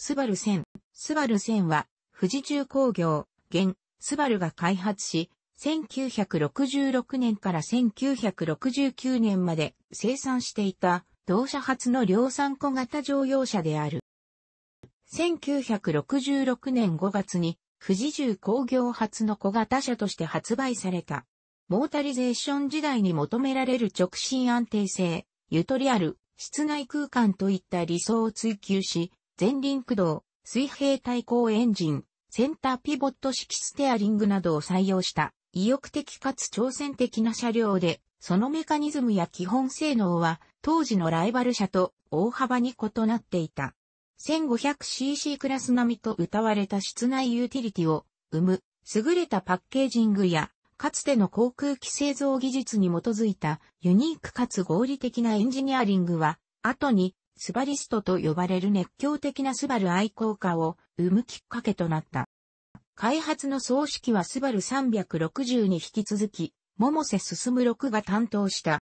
スバル1000。スバル1000は、富士重工業、現、スバルが開発し、1966年から1969年まで生産していた、同社初の量産小型乗用車である。1966年5月に、富士重工業初の小型車として発売された。モータリゼーション時代に求められる直進安定性、ゆとりある室内空間といった理想を追求し、前輪駆動、水平対向エンジン、センターピボット式ステアリングなどを採用した意欲的かつ挑戦的な車両で、そのメカニズムや基本性能は当時のライバル車と大幅に異なっていた。1500cc クラス並みと謳われた室内ユーティリティを生む優れたパッケージングやかつての航空機製造技術に基づいたユニークかつ合理的なエンジニアリングは後にスバリストと呼ばれる熱狂的なスバル愛好家を生むきっかけとなった。開発の総指揮はスバル360に引き続き、桃瀬進6が担当した。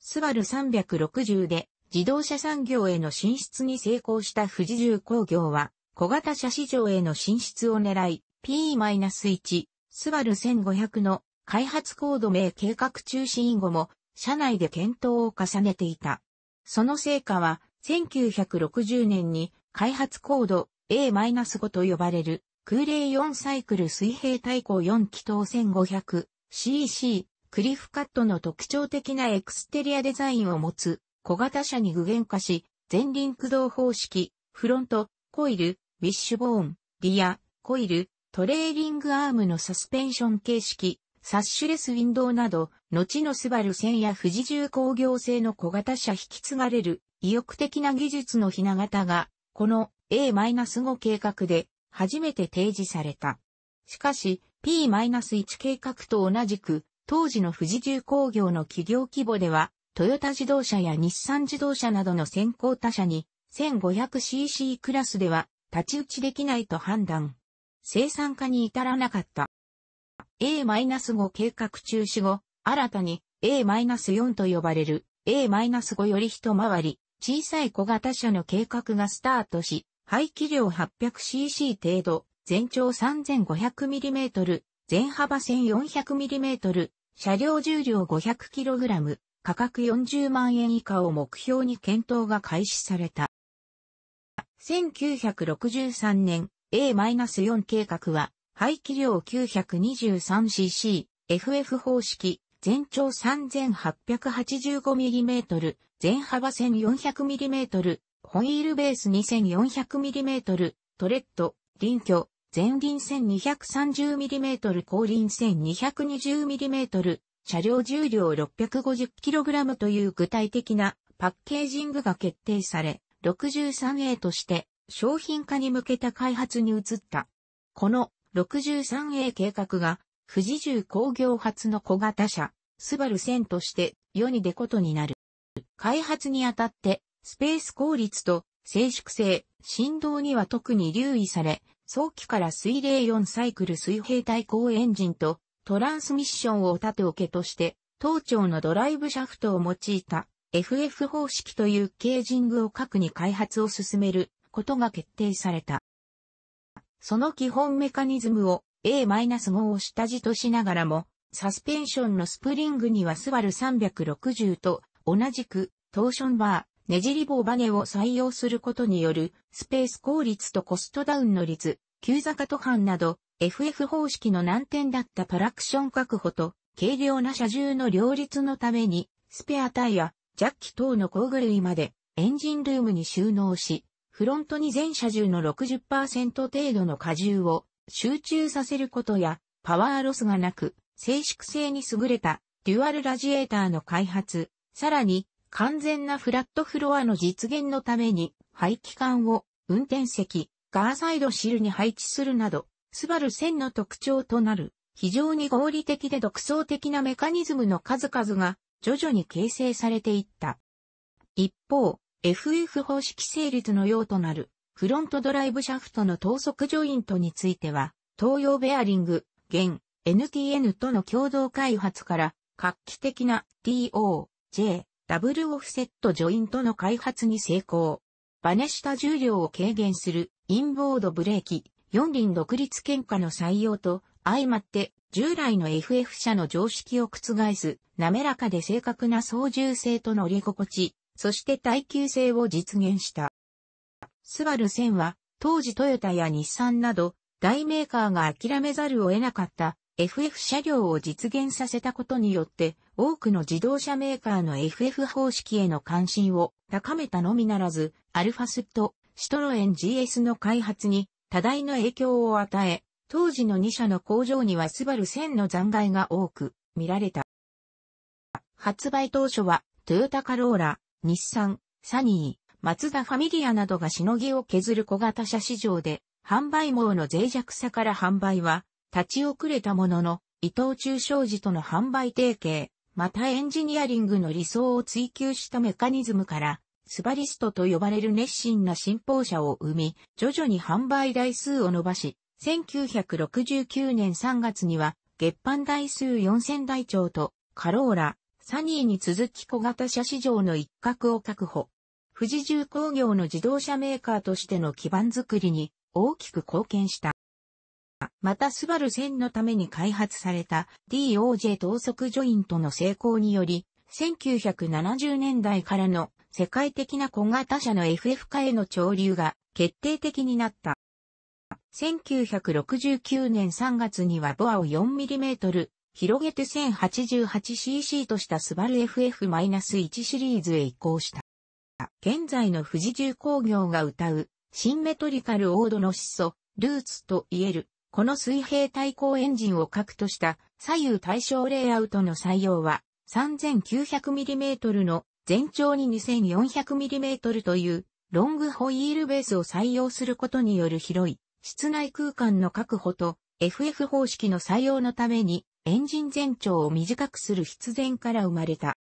スバル360で自動車産業への進出に成功した富士重工業は、小型車市場への進出を狙い、P-1、スバル1500の開発コード名計画中止以後も、社内で検討を重ねていた。その成果は、1960年に開発コード A-5 と呼ばれる空冷4サイクル水平対向4気筒 1500cc クリフカットの特徴的なエクステリアデザインを持つ小型車に具現化し、前輪駆動方式、フロント、コイル、ウィッシュボーン、リア、コイル、トレーリングアームのサスペンション形式、サッシュレスウィンドウなど、後のスバル線や富士重工業製の小型車引き継がれる意欲的な技術のひな型が、この A-5 計画で初めて提示された。しかし、P-1 計画と同じく、当時の富士重工業の企業規模では、トヨタ自動車や日産自動車などの先行他社に 1500cc クラスでは立ち打ちできないと判断。生産化に至らなかった。A-5 計画中止後、新たに A-4 と呼ばれる A-5 より一回り小さい小型車の計画がスタートし、排気量 800cc 程度、全長 3500mm、全幅 1400mm、車両重量 500kg、価格40万円以下を目標に検討が開始された。1963年 A-4 計画は、排気量 923cc、FF 方式、全長 3885mm、全幅 1400mm、ホイールベース 2400mm、トレッド、輪距、前輪 1230mm 後輪 1220mm、車両重量 650kg という具体的なパッケージングが決定され、63A として商品化に向けた開発に移った。この 63A 計画が富士重工業発の小型車、スバル1000として世に出ことになる。開発にあたって、スペース効率と静粛性、振動には特に留意され、早期から水冷4サイクル水平対向エンジンとトランスミッションを立て受けとして、当庁のドライブシャフトを用いた FF 方式というケージングを核に開発を進めることが決定された。その基本メカニズムを A-5 を下地としながらも、サスペンションのスプリングにはスバル360と同じく、トーションバー、ねじり棒バネを採用することによる、スペース効率とコストダウンの率、急坂途半など、FF 方式の難点だったトラクション確保と、軽量な車重の両立のために、スペアタイヤ、ジャッキ等の工具類まで、エンジンルームに収納し、フロントに全車重の60%程度の荷重を集中させることや、パワーロスがなく、静粛性に優れたデュアルラジエーターの開発、さらに、完全なフラットフロアの実現のために、排気管を運転席、ガーサイドシルに配置するなど、スバル1000の特徴となる、非常に合理的で独創的なメカニズムの数々が、徐々に形成されていった。一方、FF 方式成立のようとなる、フロントドライブシャフトの等速ジョイントについては、東洋ベアリング、現、NTN との共同開発から、画期的な TO、J、ダブルオフセットジョイントの開発に成功。バネした重量を軽減するインボードブレーキ、四輪独立喧嘩の採用と相まって従来の FF 車の常識を覆す滑らかで正確な操縦性と乗り心地、そして耐久性を実現した。スバル1000は当時トヨタや日産など大メーカーが諦めざるを得なかった FF 車両を実現させたことによって、多くの自動車メーカーの FF 方式への関心を高めたのみならず、アルファスとシトロエン GS の開発に多大な影響を与え、当時の2社の工場にはスバル1000の残骸が多く見られた。発売当初は、トヨタカローラ、日産、サニー、マツダファミリアなどがしのぎを削る小型車市場で、販売網の脆弱さから販売は立ち遅れたものの、伊藤忠商事との販売提携、またエンジニアリングの理想を追求したメカニズムから、スバリストと呼ばれる熱心な信奉者を生み、徐々に販売台数を伸ばし、1969年3月には、月販台数4000台帳と、カローラ、サニーに続き小型車市場の一角を確保。富士重工業の自動車メーカーとしての基盤づくりに大きく貢献した。またスバル1000のために開発された DOJ 等速ジョイントの成功により、1970年代からの世界的な小型車の FF 化への潮流が決定的になった。1969年3月にはボアを 4mm 広げて 1088cc としたスバル FF-1 シリーズへ移行した。現在の富士重工業が歌うシンメトリカルオードの始祖、ルーツと言えるこの水平対向エンジンを核とした左右対称レイアウトの採用は 3900mm の全長に 2400mm というロングホイールベースを採用することによる広い室内空間の確保と FF 方式の採用のためにエンジン全長を短くする必然から生まれた。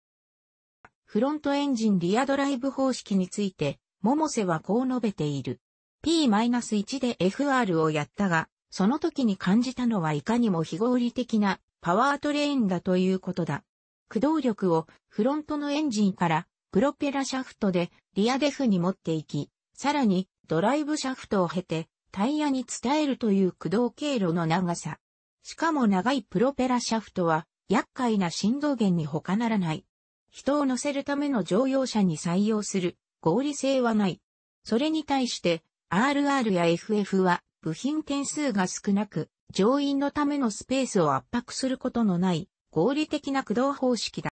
フロントエンジンリアドライブ方式について、モモセはこう述べている。P-1 で FR をやったが、その時に感じたのはいかにも非合理的なパワートレインだということだ。駆動力をフロントのエンジンからプロペラシャフトでリアデフに持っていき、さらにドライブシャフトを経てタイヤに伝えるという駆動経路の長さ。しかも長いプロペラシャフトは厄介な振動源に他ならない。人を乗せるための乗用車に採用する合理性はない。それに対して RR や FF は部品点数が少なく、乗員のためのスペースを圧迫することのない合理的な駆動方式だ。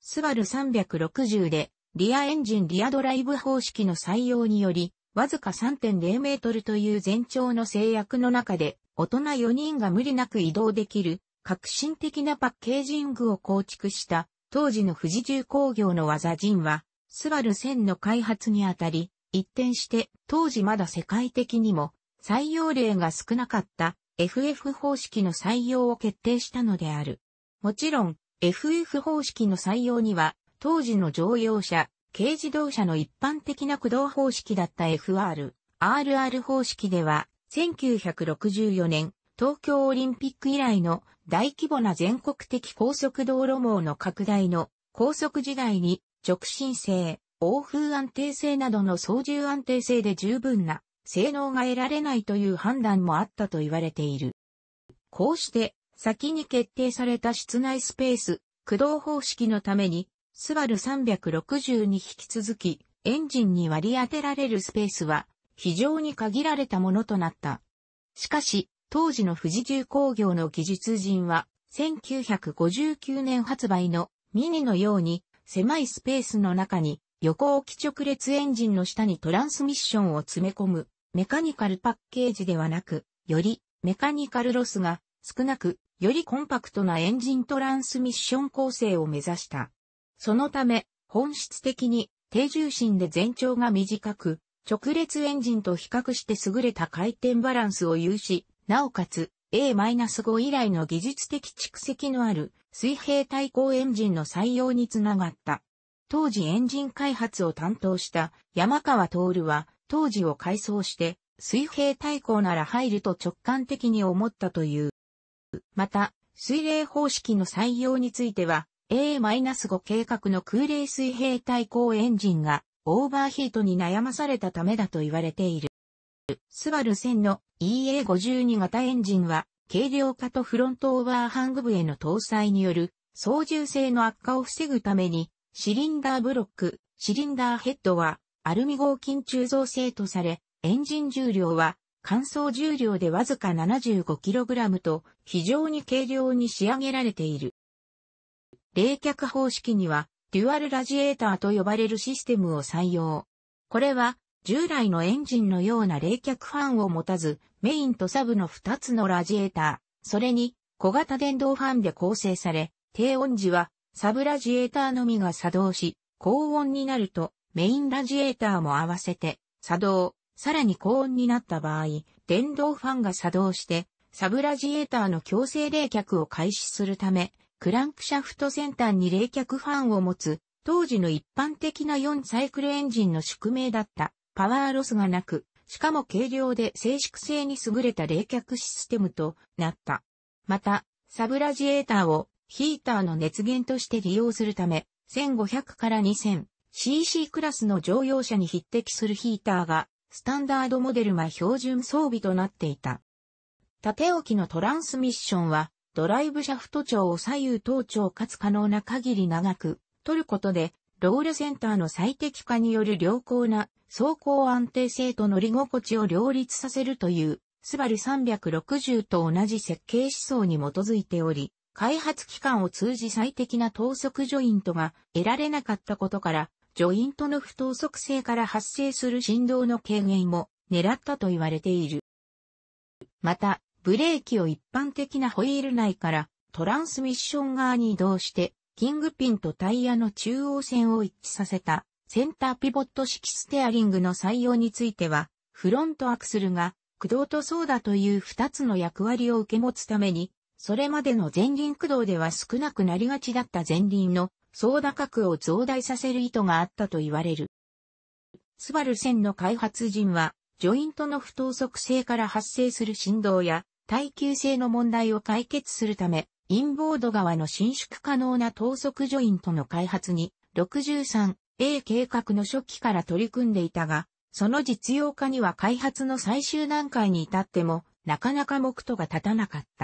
スバル360でリアエンジンリアドライブ方式の採用により、わずか3.0メートルという全長の制約の中で、大人4人が無理なく移動できる革新的なパッケージングを構築した当時の富士重工業の技人は、スバル1000の開発にあたり、一転して当時まだ世界的にも採用例が少なかった FF 方式の採用を決定したのである。もちろん、FF 方式の採用には、当時の乗用車、軽自動車の一般的な駆動方式だった FR、RR 方式では、1964年、東京オリンピック以来の大規模な全国的高速道路網の拡大の高速時代に直進性、欧風安定性などの操縦安定性で十分な性能が得られないという判断もあったと言われている。こうして、先に決定された室内スペース、駆動方式のために、スバル360に引き続き、エンジンに割り当てられるスペースは、非常に限られたものとなった。しかし、当時の富士重工業の技術人は、1959年発売のミニのように、狭いスペースの中に、横置き直列エンジンの下にトランスミッションを詰め込むメカニカルパッケージではなく、よりメカニカルロスが少なく、よりコンパクトなエンジントランスミッション構成を目指した。そのため、本質的に低重心で全長が短く、直列エンジンと比較して優れた回転バランスを有し、なおかつ A-5 以来の技術的蓄積のある水平対向エンジンの採用につながった。当時エンジン開発を担当した山川徹は当時を改装して、水平対向なら入ると直感的に思ったという。また、水冷方式の採用については、A-5 計画の空冷水平対向エンジンがオーバーヒートに悩まされたためだと言われている。スバル1000の EA52 型エンジンは軽量化とフロントオーバーハング部への搭載による操縦性の悪化を防ぐためにシリンダーブロック、シリンダーヘッドはアルミ合金鋳造製とされ、エンジン重量は、乾燥重量でわずか 75kg と非常に軽量に仕上げられている。冷却方式には、デュアルラジエーターと呼ばれるシステムを採用。これは、従来のエンジンのような冷却ファンを持たず、メインとサブの2つのラジエーター、それに小型電動ファンで構成され、低温時はサブラジエーターのみが作動し、高温になるとメインラジエーターも合わせて作動、さらに高温になった場合、電動ファンが作動して、サブラジエーターの強制冷却を開始するため、クランクシャフト先端に冷却ファンを持つ、当時の一般的な4サイクルエンジンの宿命だったパワーロスがなく、しかも軽量で静粛性に優れた冷却システムとなった。また、サブラジエーターをヒーターの熱源として利用するため、1500から2000 CC クラスの乗用車に匹敵するヒーターが、スタンダードモデルが標準装備となっていた。縦置きのトランスミッションは、ドライブシャフト長を左右頭長かつ可能な限り長く、取ることで、ロールセンターの最適化による良好な走行安定性と乗り心地を両立させるという、スバル360と同じ設計思想に基づいており、開発期間を通じ最適な等速ジョイントが得られなかったことから、ジョイントの不等速性から発生する振動の軽減も狙ったと言われている。また、ブレーキを一般的なホイール内からトランスミッション側に移動して、キングピンとタイヤの中央線を一致させたセンターピボット式ステアリングの採用については、フロントアクスルが駆動とそだという二つの役割を受け持つためにそれまでの前輪駆動では少なくなりがちだった前輪の総打角を増大させる意図があったと言われる。スバル1000の開発陣は、ジョイントの不等速性から発生する振動や耐久性の問題を解決するため、インボード側の伸縮可能な等速ジョイントの開発に 63A 計画の初期から取り組んでいたが、その実用化には開発の最終段階に至っても、なかなか目途が立たなかった。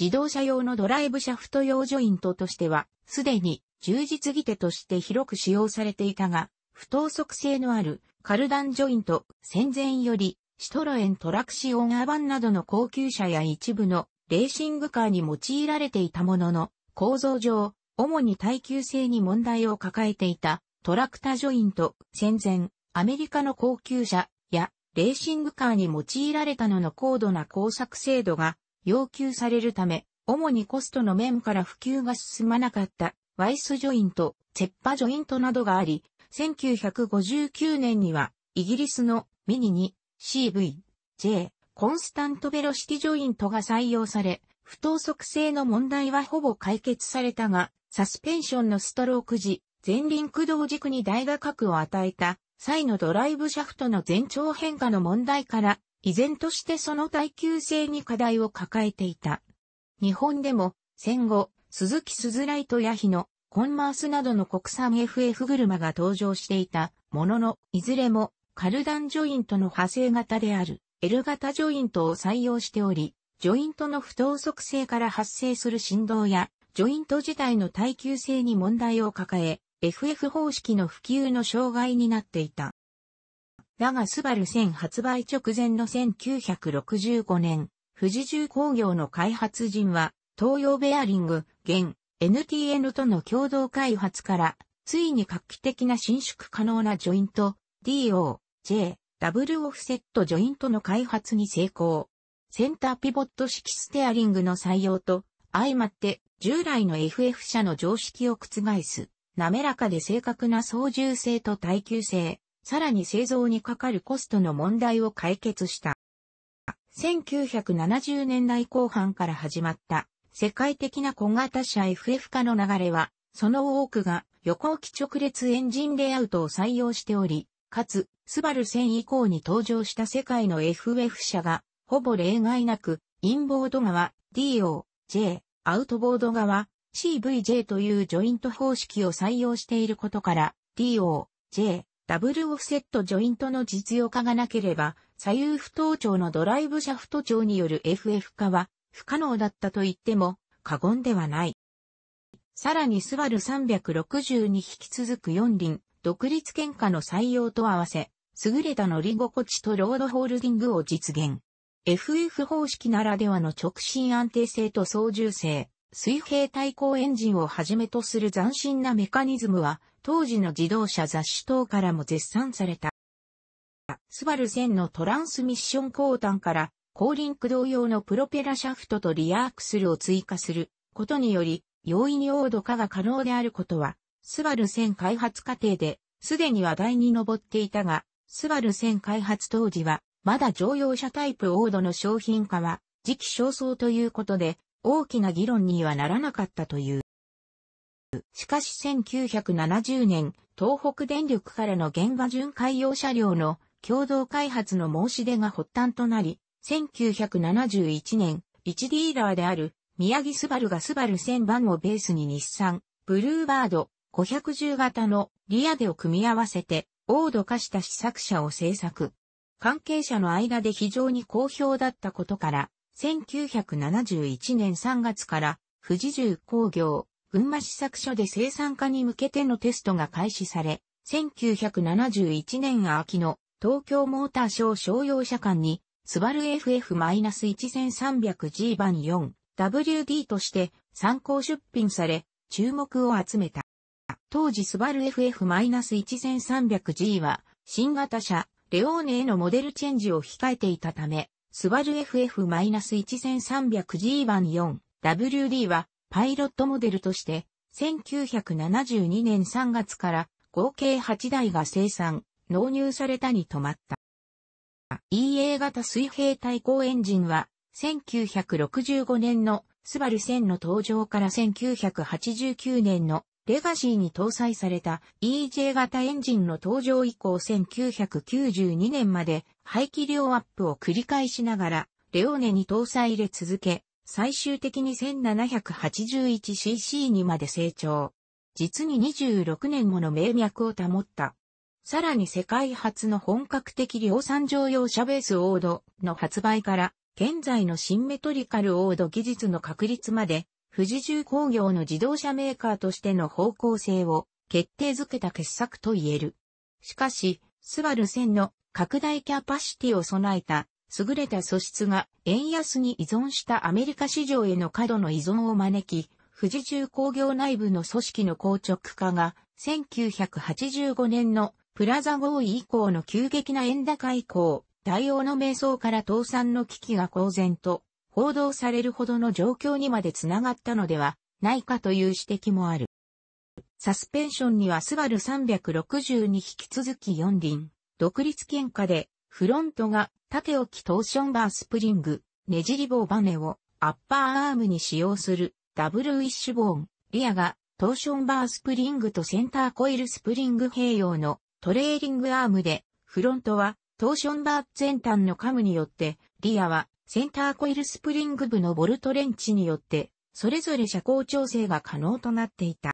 自動車用のドライブシャフト用ジョイントとしては、すでに充実ぎ手として広く使用されていたが、不等速性のあるカルダンジョイント戦前より、シトロエントラクシオンアバンなどの高級車や一部のレーシングカーに用いられていたものの、構造上、主に耐久性に問題を抱えていたトラクタジョイント戦前、アメリカの高級車やレーシングカーに用いられたのの高度な工作精度が要求されるため、主にコストの面から普及が進まなかったワイスジョイント、チェッパジョイントなどがあり、1959年にはイギリスのミニ 2CV-J コンスタントベロシティジョイントが採用され、不等速性の問題はほぼ解決されたが、サスペンションのストローク時、前輪駆動軸に大画角を与えた際のドライブシャフトの前兆変化の問題から依然としてその耐久性に課題を抱えていた。日本でも戦後、鈴木鈴ライトや日野、コンマースなどの国産 FF 車が登場していたものの、いずれもカルダンジョイントの派生型である L 型ジョイントを採用しており、ジョイントの不等速性から発生する振動や、ジョイント自体の耐久性に問題を抱え、FF 方式の普及の障害になっていた。だがスバル1000発売直前の1965年、富士重工業の開発陣は、東洋ベアリング、現、NTN との共同開発から、ついに画期的な伸縮可能なジョイント、DO、J、ダブルオフセットジョイントの開発に成功。センターピボット式ステアリングの採用と、相まって従来の FF 社の常識を覆す、滑らかで正確な操縦性と耐久性、さらに製造にかかるコストの問題を解決した。1970年代後半から始まった世界的な小型車 FF 化の流れは、その多くが横置き直列エンジンレイアウトを採用しており、かつ、スバル1000以降に登場した世界の FF 車が、ほぼ例外なく、インボード側、DO、J、アウトボード側、CVJ というジョイント方式を採用していることから、DO、J、ダブルオフセットジョイントの実用化がなければ、左右不当調のドライブシャフト調による FF 化は不可能だったと言っても過言ではない。さらにスバル360に引き続く4輪、独立喧嘩の採用と合わせ、優れた乗り心地とロードホールディングを実現。FF 方式ならではの直進安定性と操縦性、水平対向エンジンをはじめとする斬新なメカニズムは、当時の自動車雑誌等からも絶賛された。スバル1000のトランスミッション後端から、後輪駆動用のプロペラシャフトとリアアクスルを追加することにより、容易にオード化が可能であることは、スバル1000開発過程で、すでに話題に上っていたが、スバル1000開発当時は、まだ乗用車タイプオードの商品化は、時期尚早ということで、大きな議論にはならなかったという。しかし1970年、東北電力からの現場巡回用車両の共同開発の申し出が発端となり、1971年、1ディーラーである宮城スバルがスバル1000番をベースに日産、ブルーバード、510型のリアデを組み合わせて、ード化した試作車を製作。関係者の間で非常に好評だったことから、1971年3月から富士重工業、群馬試作所で生産化に向けてのテストが開始され、1971年秋の東京モーターショー商用車間に、スバル FF-1300G 版 4WD として参考出品され、注目を集めた。当時スバル FF-1300G は、新型車、レオーネへのモデルチェンジを控えていたため、スバル FF-1300G14WD はパイロットモデルとして1972年3月から合計8台が生産、納入されたに止まった。EA 型水平対向エンジンは1965年のスバル1000の登場から1989年のレガシーに搭載された EJ 型エンジンの登場以降1992年まで排気量アップを繰り返しながら、レオネに搭載入れ続け、最終的に 1781cc にまで成長。実に26年もの名脈を保った。さらに世界初の本格的量産乗用車ベースオードの発売から、現在のシンメトリカルオード技術の確立まで、富士重工業の自動車メーカーとしての方向性を決定づけた傑作と言える。しかし、スバル線の拡大キャパシティを備えた優れた素質が円安に依存したアメリカ市場への過度の依存を招き、富士重工業内部の組織の硬直化が1985年のプラザ合意以降の急激な円高以降、対応の迷走から倒産の危機が公然と報道されるほどの状況にまでつながったのではないかという指摘もある。サスペンションにはスバル360に引き続き4輪、独立喧嘩で、フロントが縦置きトーションバースプリング、ねじり棒バネをアッパーアームに使用するダブルウィッシュボーン、リアがトーションバースプリングとセンターコイルスプリング併用のトレーリングアームで、フロントはトーションバー全端のカムによってリアはセンターコイルスプリング部のボルトレンチによって、それぞれ車高調整が可能となっていた。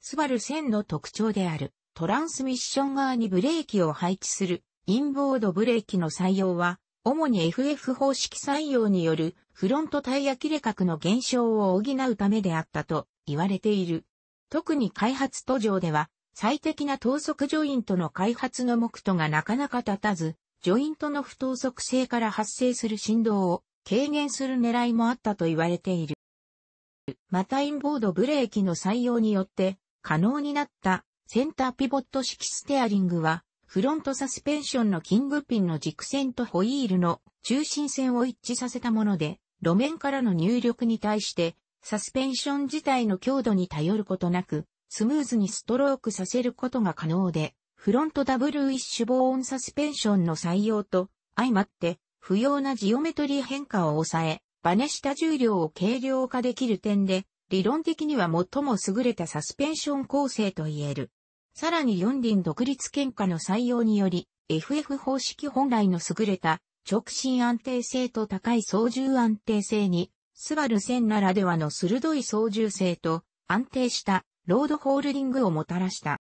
スバル1000の特徴であるトランスミッション側にブレーキを配置するインボードブレーキの採用は、主に FF 方式採用によるフロントタイヤ切れ角の減少を補うためであったと言われている。特に開発途上では最適な等速ジョイントの開発の目途がなかなか立たず、ジョイントの不等速性から発生する振動を軽減する狙いもあったと言われている。またインボードブレーキの採用によって可能になったセンターピボット式ステアリングはフロントサスペンションのキングピンの軸線とホイールの中心線を一致させたもので路面からの入力に対してサスペンション自体の強度に頼ることなくスムーズにストロークさせることが可能でフロントダブルイッシュボーンサスペンションの採用と、相まって、不要なジオメトリー変化を抑え、バネ下重量を軽量化できる点で、理論的には最も優れたサスペンション構成と言える。さらに四輪独立喧嘩の採用により、FF 方式本来の優れた直進安定性と高い操縦安定性に、スバル1000ならではの鋭い操縦性と安定したロードホールディングをもたらした。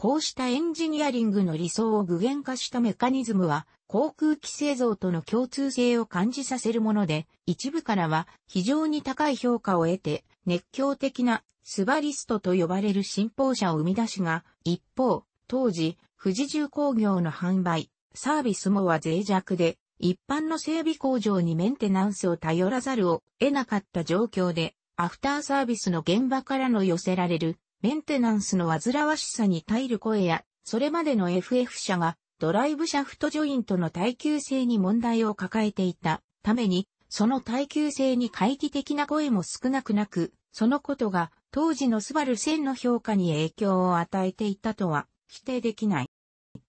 こうしたエンジニアリングの理想を具現化したメカニズムは、航空機製造との共通性を感じさせるもので、一部からは非常に高い評価を得て、熱狂的なスバリストと呼ばれる信奉者を生み出しが、一方、当時、富士重工業の販売、サービスもは脆弱で、一般の整備工場にメンテナンスを頼らざるを得なかった状況で、アフターサービスの現場からの寄せられるメンテナンスの煩わしさに耐える声や、それまでの FF 車がドライブシャフトジョイントの耐久性に問題を抱えていたために、その耐久性に懐疑的な声も少なくなく、そのことが当時のスバル1000の評価に影響を与えていたとは否定できない。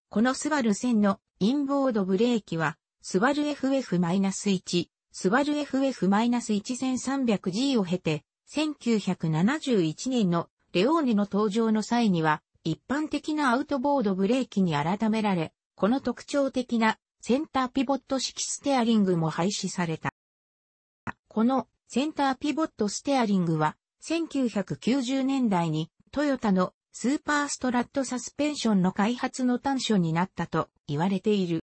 このスバル1000のインボードブレーキは、スバル FF-1、スバル FF-1300G を経て、1971年のレオーネの登場の際には、一般的なアウトボードブレーキに改められ、この特徴的なセンターピボット式ステアリングも廃止された。このセンターピボットステアリングは、1990年代にトヨタのスーパーストラットサスペンションの開発の端緒になったと言われている。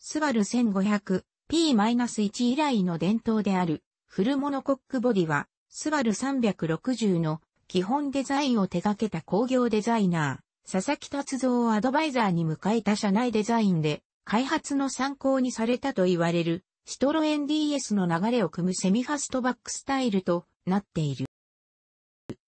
スバル 1500P-1 以来の伝統であるフルモノコックボディは、スバル360の基本デザインを手掛けた工業デザイナー、佐々木達造をアドバイザーに迎えた社内デザインで、開発の参考にされたと言われる、シトロエン DS の流れを組むセミファストバックスタイルとなっている。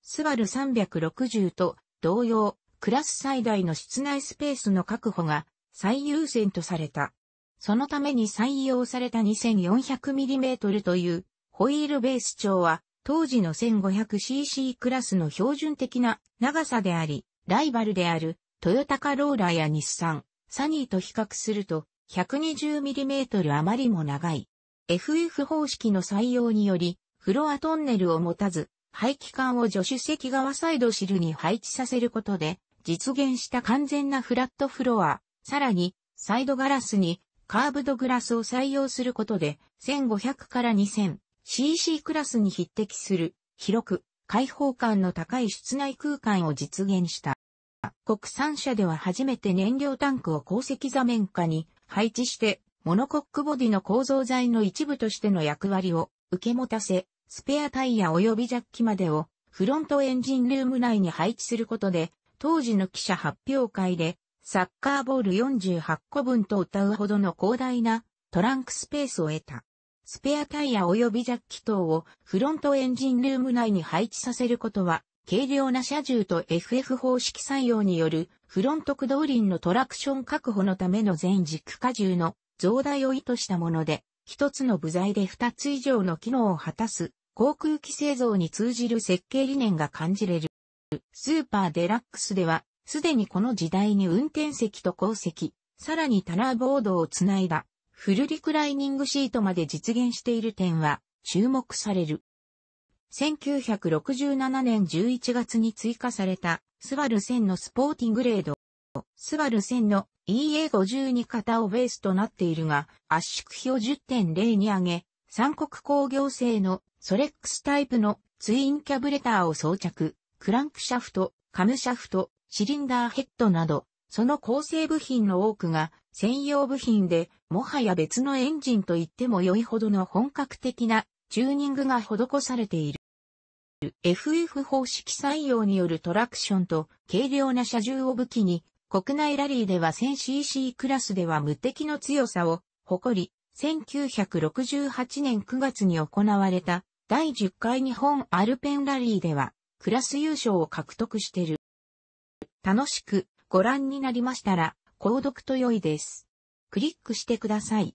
スバル360と同様、クラス最大の室内スペースの確保が最優先とされた。そのために採用された 2400mm というホイールベース調は当時の 1500cc クラスの標準的な長さであり、ライバルであるトヨタカローラや日産、サニーと比較すると 120mm 余りも長い。FF 方式の採用により、フロアトンネルを持たず、排気管を助手席側サイドシルに配置させることで、実現した完全なフラットフロア、さらに、サイドガラスにカーブドグラスを採用することで、1500から2000、CC クラスに匹敵する広く開放感の高い室内空間を実現した。国産車では初めて燃料タンクを鉱石座面下に配置してモノコックボディの構造材の一部としての役割を受け持たせ、スペアタイヤ及びジャッキまでをフロントエンジンルーム内に配置することで、当時の記者発表会でサッカーボール48個分と歌うほどの広大なトランクスペースを得た。スペアタイヤ及びジャッキ等をフロントエンジンルーム内に配置させることは、軽量な車重と FF 方式採用によるフロント駆動輪のトラクション確保のための全軸荷重の増大を意図したもので、一つの部材で二つ以上の機能を果たす航空機製造に通じる設計理念が感じれる。スーパーデラックスでは、すでにこの時代に運転席と後席、さらにタラーボードをつないだフルリクライニングシートまで実現している点は注目される。1967年11月に追加されたスバル1000のスポーティングレード。スバル1000の EA52 型をベースとなっているが、圧縮比を10.0に上げ、三国工業製のソレックスタイプのツインキャブレターを装着、クランクシャフト、カムシャフト、シリンダーヘッドなど、その構成部品の多くが専用部品で、もはや別のエンジンと言っても良いほどの本格的なチューニングが施されている。FF 方式採用によるトラクションと軽量な車重を武器に、国内ラリーでは 1000cc クラスでは無敵の強さを誇り、1968年9月に行われた第10回日本アルペンラリーではクラス優勝を獲得している。楽しくご覧になりましたら購読と良いです。クリックしてください。